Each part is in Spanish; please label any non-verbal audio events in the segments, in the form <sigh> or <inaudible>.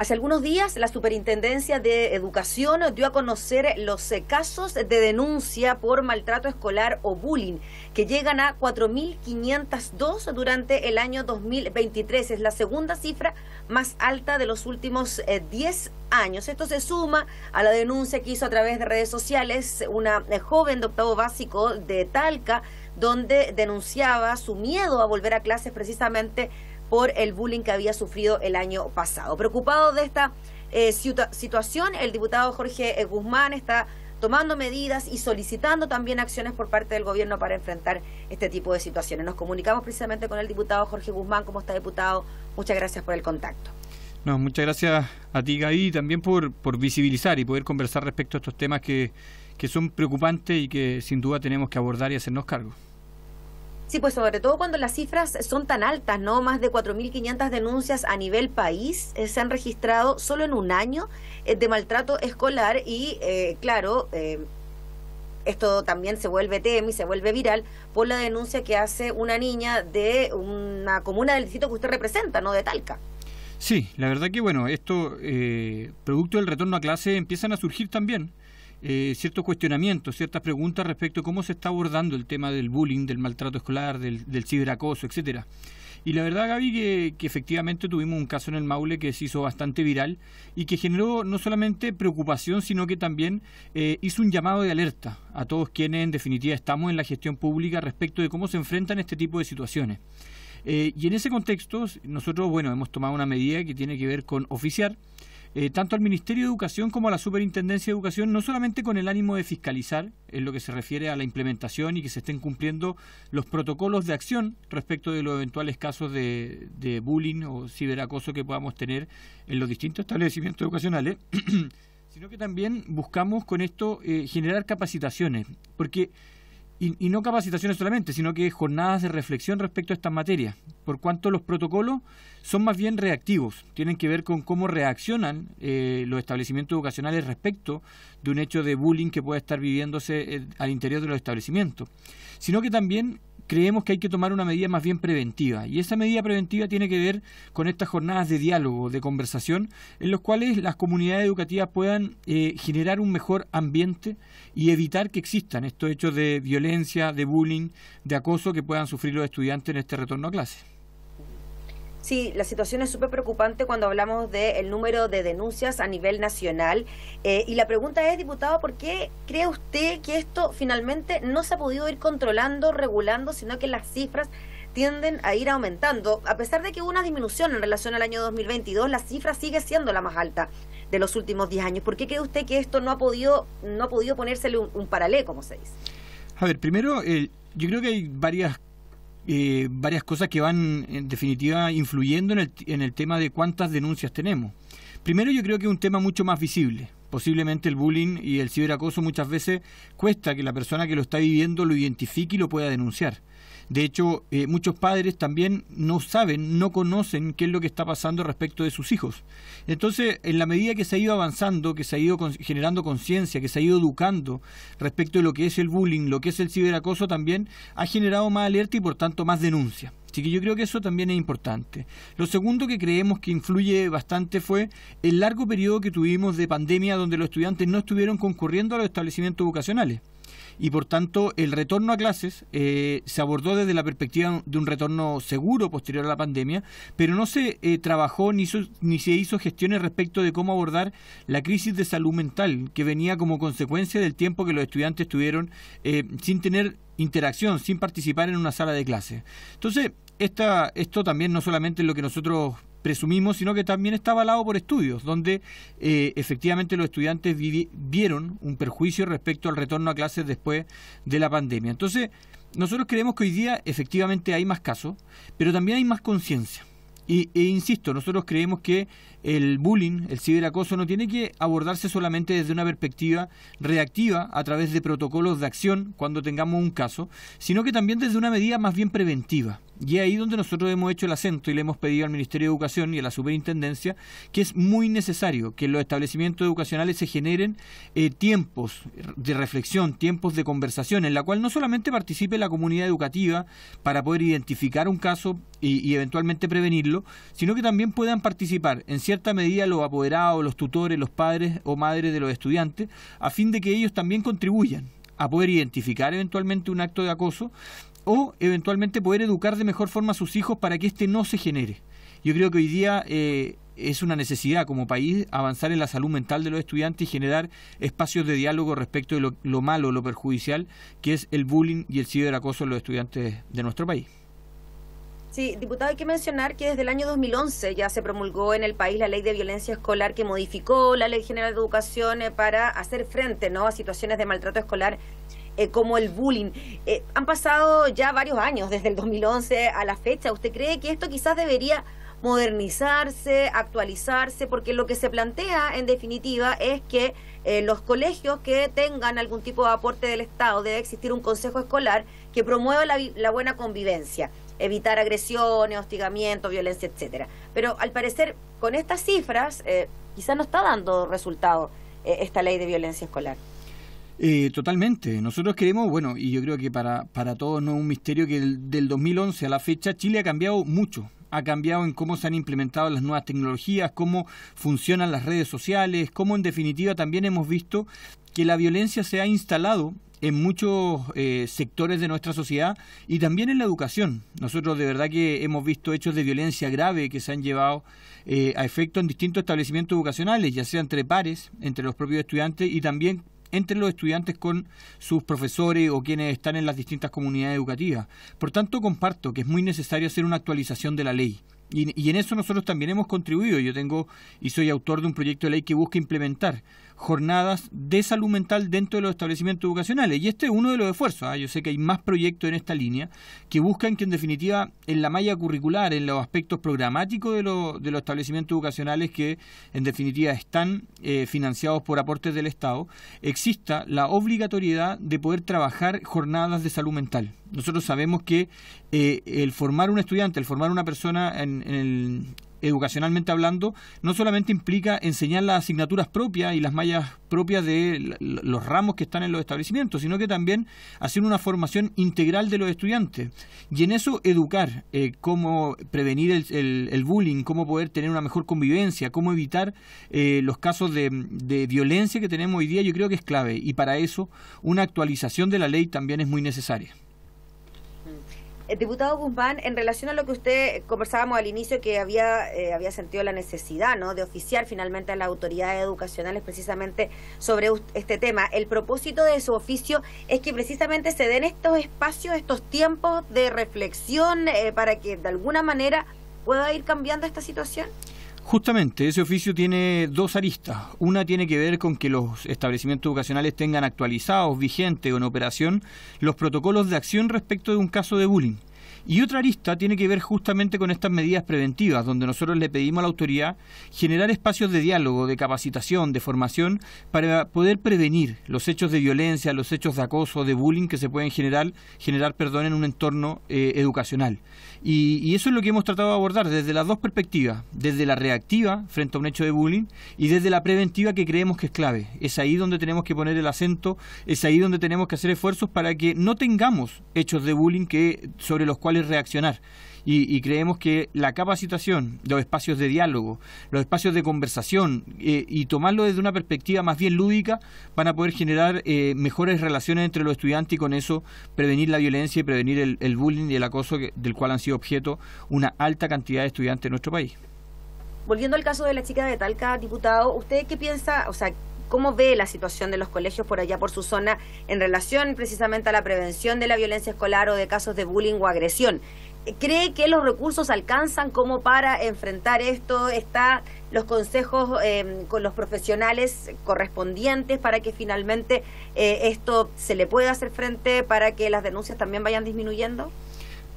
Hace algunos días, la Superintendencia de Educación dio a conocer los eh, casos de denuncia por maltrato escolar o bullying, que llegan a 4.502 durante el año 2023. Es la segunda cifra más alta de los últimos 10 eh, años. Esto se suma a la denuncia que hizo a través de redes sociales una eh, joven de octavo básico de Talca, donde denunciaba su miedo a volver a clases precisamente por el bullying que había sufrido el año pasado. Preocupado de esta eh, situación, el diputado Jorge eh, Guzmán está tomando medidas y solicitando también acciones por parte del gobierno para enfrentar este tipo de situaciones. Nos comunicamos precisamente con el diputado Jorge Guzmán. como está, diputado? Muchas gracias por el contacto. No, muchas gracias a ti, Gaby, y también por, por visibilizar y poder conversar respecto a estos temas que son preocupantes y que sin duda tenemos que abordar y hacernos cargo. Sí, pues sobre todo cuando las cifras son tan altas, ¿no? Más de 4.500 denuncias a nivel país eh, se han registrado solo en un año eh, de maltrato escolar y, eh, claro, esto también se vuelve tema y se vuelve viral por la denuncia que hace una niña de una comuna del distrito que usted representa, ¿no? De Talca. Sí, la verdad que bueno, esto, producto del retorno a clase, empiezan a surgir también eh, ciertos cuestionamientos, ciertas preguntas respecto a cómo se está abordando el tema del bullying, del maltrato escolar, del, ciberacoso, etcétera. Y la verdad, Gaby, que, efectivamente tuvimos un caso en el Maule que se hizo bastante viral y que generó no solamente preocupación, sino que también eh, hizo un llamado de alerta a todos quienes en definitiva estamos en la gestión pública respecto de cómo se enfrentan este tipo de situaciones. Eh, y en ese contexto, nosotros, bueno, hemos tomado una medida que tiene que ver con oficiar eh, tanto al Ministerio de Educación como a la Superintendencia de Educación, no solamente con el ánimo de fiscalizar en lo que se refiere a la implementación y que se estén cumpliendo los protocolos de acción respecto de los eventuales casos de, bullying o ciberacoso que podamos tener en los distintos establecimientos educacionales, <clears throat> sino que también buscamos con esto eh, generar capacitaciones, porque y, no capacitaciones solamente, sino que jornadas de reflexión respecto a estas materias, por cuanto los protocolos son más bien reactivos, tienen que ver con cómo reaccionan eh, los establecimientos educacionales respecto de un hecho de bullying que pueda estar viviéndose eh, al interior de los establecimientos, sino que también creemos que hay que tomar una medida más bien preventiva. Y esa medida preventiva tiene que ver con estas jornadas de diálogo, de conversación, en las cuales las comunidades educativas puedan eh, generar un mejor ambiente y evitar que existan estos hechos de violencia, de bullying, de acoso que puedan sufrir los estudiantes en este retorno a clase. Sí, la situación es súper preocupante cuando hablamos del número de denuncias a nivel nacional. Eh, y la pregunta es, diputado, ¿por qué cree usted que esto finalmente no se ha podido ir controlando, regulando, sino que las cifras tienden a ir aumentando? A pesar de que hubo una disminución en relación al año 2022, la cifra sigue siendo la más alta de los últimos 10 años. ¿Por qué cree usted que esto no ha podido, no ha podido ponérsele un, paralelo, como se dice? A ver, primero, eh, yo creo que hay varias eh, varias cosas que van en definitiva influyendo en el, en el tema de cuántas denuncias tenemos. Primero yo creo que es un tema mucho más visible. Posiblemente el bullying y el ciberacoso muchas veces cuesta que la persona que lo está viviendo lo identifique y lo pueda denunciar. De hecho, eh, muchos padres también no saben, no conocen qué es lo que está pasando respecto de sus hijos. Entonces, en la medida que se ha ido avanzando, que se ha ido generando conciencia, que se ha ido educando respecto de lo que es el bullying, lo que es el ciberacoso, también ha generado más alerta y por tanto más denuncia. Así que yo creo que eso también es importante. Lo segundo que creemos que influye bastante fue el largo periodo que tuvimos de pandemia donde los estudiantes no estuvieron concurriendo a los establecimientos vocacionales y por tanto el retorno a clases eh, se abordó desde la perspectiva de un retorno seguro posterior a la pandemia, pero no se eh, trabajó ni, se hizo gestiones respecto de cómo abordar la crisis de salud mental que venía como consecuencia del tiempo que los estudiantes tuvieron eh, sin tener interacción, sin participar en una sala de clases. Entonces, esta, esto también no solamente es lo que nosotros presumimos, sino que también está avalado por estudios, donde eh, efectivamente los estudiantes vieron un perjuicio respecto al retorno a clases después de la pandemia. Entonces, nosotros creemos que hoy día efectivamente hay más casos, pero también hay más conciencia. e insisto, nosotros creemos que el bullying, el ciberacoso, no tiene que abordarse solamente desde una perspectiva reactiva a través de protocolos de acción cuando tengamos un caso, sino que también desde una medida más bien preventiva. Y es ahí donde nosotros hemos hecho el acento y le hemos pedido al Ministerio de Educación y a la Superintendencia que es muy necesario que en los establecimientos educacionales se generen eh, tiempos de reflexión, tiempos de conversación, en la cual no solamente participe la comunidad educativa para poder identificar un caso y eventualmente prevenirlo, sino que también puedan participar en cierta medida los apoderados, los tutores, los padres o madres de los estudiantes, a fin de que ellos también contribuyan a poder identificar eventualmente un acto de acoso o eventualmente poder educar de mejor forma a sus hijos para que este no se genere. Yo creo que hoy día eh, es una necesidad como país avanzar en la salud mental de los estudiantes y generar espacios de diálogo respecto de lo, malo, lo perjudicial, que es el bullying y el ciberacoso en los estudiantes de nuestro país. Sí, diputado, hay que mencionar que desde el año 2011 ya se promulgó en el país la ley de violencia escolar que modificó la ley general de educación eh, para hacer frente ¿no? a situaciones de maltrato escolar eh, como el bullying. Eh, han pasado ya varios años desde el 2011 a la fecha. ¿Usted cree que esto quizás debería modernizarse, actualizarse, porque lo que se plantea en definitiva es que eh, los colegios que tengan algún tipo de aporte del Estado debe existir un consejo escolar que promueva la, buena convivencia, evitar agresiones, hostigamiento, violencia, etcétera. Pero al parecer con estas cifras quizás no está dando resultado esta ley de violencia escolar. Eh, totalmente. Nosotros queremos, bueno, y yo creo que para, para todos no es un misterio que del 2011 a la fecha Chile ha cambiado mucho ha cambiado en cómo se han implementado las nuevas tecnologías, cómo funcionan las redes sociales, cómo en definitiva también hemos visto que la violencia se ha instalado en muchos eh, sectores de nuestra sociedad y también en la educación. Nosotros de verdad que hemos visto hechos de violencia grave que se han llevado eh, a efecto en distintos establecimientos educacionales, ya sea entre pares, entre los propios estudiantes y también entre los estudiantes con sus profesores o quienes están en las distintas comunidades educativas. Por tanto, comparto que es muy necesario hacer una actualización de la ley. Y, en eso nosotros también hemos contribuido. Yo tengo y soy autor de un proyecto de ley que busca implementar jornadas de salud mental dentro de los establecimientos educacionales. Y este es uno de los esfuerzos. ¿ah? Yo sé que hay más proyectos en esta línea que buscan que, en definitiva, en la malla curricular, en los aspectos programáticos de, lo, de los establecimientos educacionales que, en definitiva, están eh, financiados por aportes del Estado, exista la obligatoriedad de poder trabajar jornadas de salud mental. Nosotros sabemos que eh, el formar un estudiante, el formar una persona en el educacionalmente hablando, no solamente implica enseñar las asignaturas propias y las mallas propias de los ramos que están en los establecimientos, sino que también hacer una formación integral de los estudiantes. Y en eso educar eh, cómo prevenir el, bullying, cómo poder tener una mejor convivencia, cómo evitar eh, los casos de violencia que tenemos hoy día, yo creo que es clave. Y para eso una actualización de la ley también es muy necesaria. Eh, diputado Guzmán, en relación a lo que usted conversábamos al inicio, que había, eh, había sentido la necesidad ¿no? de oficiar finalmente a las autoridades educacionales precisamente sobre este tema, el propósito de su oficio es que precisamente se den estos espacios, estos tiempos de reflexión eh, para que de alguna manera pueda ir cambiando esta situación. Justamente, ese oficio tiene dos aristas. Una tiene que ver con que los establecimientos educacionales tengan actualizados, vigentes o en operación los protocolos de acción respecto de un caso de bullying. Y otra arista tiene que ver justamente con estas medidas preventivas, donde nosotros le pedimos a la autoridad generar espacios de diálogo, de capacitación, de formación, para poder prevenir los hechos de violencia, los hechos de acoso, de bullying que se pueden generar, generar perdón, en un entorno eh, educacional. Y, eso es lo que hemos tratado de abordar desde las dos perspectivas, desde la reactiva frente a un hecho de bullying y desde la preventiva que creemos que es clave. Es ahí donde tenemos que poner el acento, es ahí donde tenemos que hacer esfuerzos para que no tengamos hechos de bullying que sobre los cuales es reaccionar. Y, creemos que la capacitación, los espacios de diálogo, los espacios de conversación eh, y tomarlo desde una perspectiva más bien lúdica van a poder generar eh, mejores relaciones entre los estudiantes y con eso prevenir la violencia y prevenir el, bullying y el acoso del cual han sido objeto una alta cantidad de estudiantes en nuestro país. Volviendo al caso de la chica de Talca, diputado, ¿usted qué piensa, o sea, ¿Cómo ve la situación de los colegios por allá, por su zona, en relación precisamente a la prevención de la violencia escolar o de casos de bullying o agresión? Eh, ¿Cree que los recursos alcanzan como para enfrentar esto? ¿Está los consejos em, con los profesionales correspondientes para que finalmente eh, esto se le pueda hacer frente, para que las denuncias también vayan disminuyendo?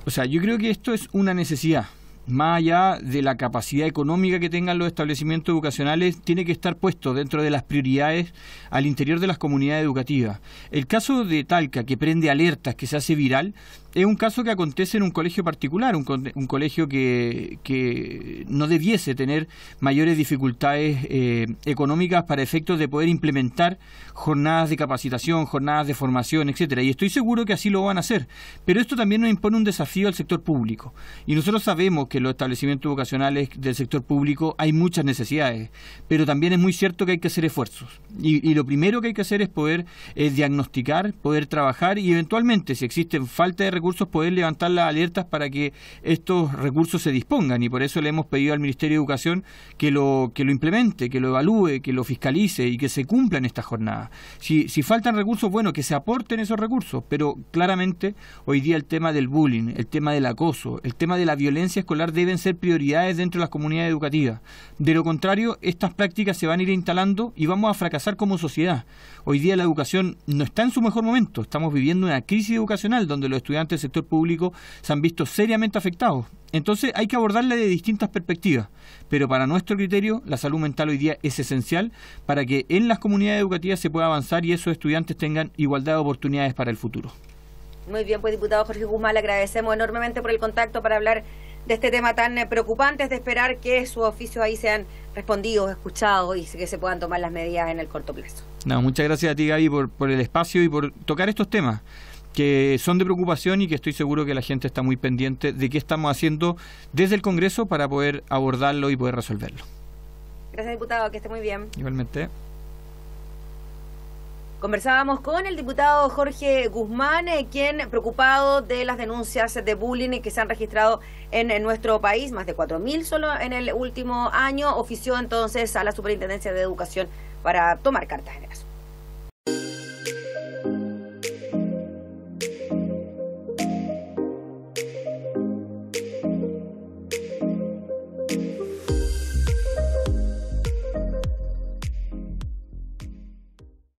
O sea, yo creo que esto es una necesidad más allá de la capacidad económica que tengan los establecimientos educacionales, tiene que estar puesto dentro de las prioridades al interior de las comunidades educativas. El caso de Talca, que prende alertas, que se hace viral, es un caso que acontece en un colegio particular, un, colegio que, no debiese tener mayores dificultades eh, económicas para efectos de poder implementar jornadas de capacitación, jornadas de formación, etcétera. Y estoy seguro que así lo van a hacer. Pero esto también nos impone un desafío al sector público. Y nosotros sabemos que los establecimientos vocacionales del sector público hay muchas necesidades, pero también es muy cierto que hay que hacer esfuerzos. Y, lo primero que hay que hacer es poder eh, diagnosticar, poder trabajar y eventualmente, si existe falta de recursos, poder levantar las alertas para que estos recursos se dispongan. Y por eso le hemos pedido al Ministerio de Educación que lo, que lo implemente, que lo evalúe, que lo fiscalice y que se cumplan estas jornadas. Si, si faltan recursos, bueno, que se aporten esos recursos, pero claramente hoy día el tema del bullying, el tema del acoso, el tema de la violencia escolar, deben ser prioridades dentro de las comunidades educativas. De lo contrario, estas prácticas se van a ir instalando y vamos a fracasar como sociedad. Hoy día la educación no está en su mejor momento. Estamos viviendo una crisis educacional donde los estudiantes del sector público se han visto seriamente afectados. Entonces hay que abordarla de distintas perspectivas, pero para nuestro criterio la salud mental hoy día es esencial para que en las comunidades educativas se pueda avanzar y esos estudiantes tengan igualdad de oportunidades para el futuro. Muy bien, pues diputado Jorge Guzmán, le agradecemos enormemente por el contacto para hablar de este tema tan eh, preocupante. Es de esperar que sus oficios ahí sean respondidos, escuchados y que se puedan tomar las medidas en el corto plazo. No, muchas gracias a ti, Gaby, por, por el espacio y por tocar estos temas que son de preocupación y que estoy seguro que la gente está muy pendiente de qué estamos haciendo desde el Congreso para poder abordarlo y poder resolverlo. Gracias, diputado, que esté muy bien. Igualmente. Conversábamos con el diputado Jorge Guzmán, eh, quien, preocupado de las denuncias de bullying que se han registrado en, en nuestro país, más de 4.000 solo en el último año, ofició entonces a la Superintendencia de Educación para tomar cartas en el asunto.